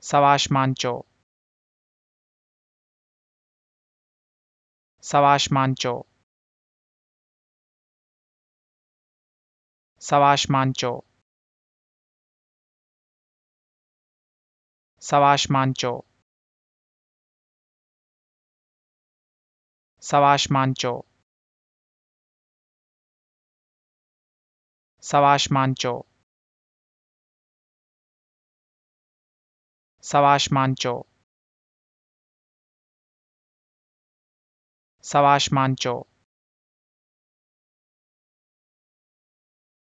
Savaş Mancho Savaş Mancho Savaş Mancho Savaş Mancho Savaş Mancho Savaş Mancho सवाशमांचो सवाशमांचो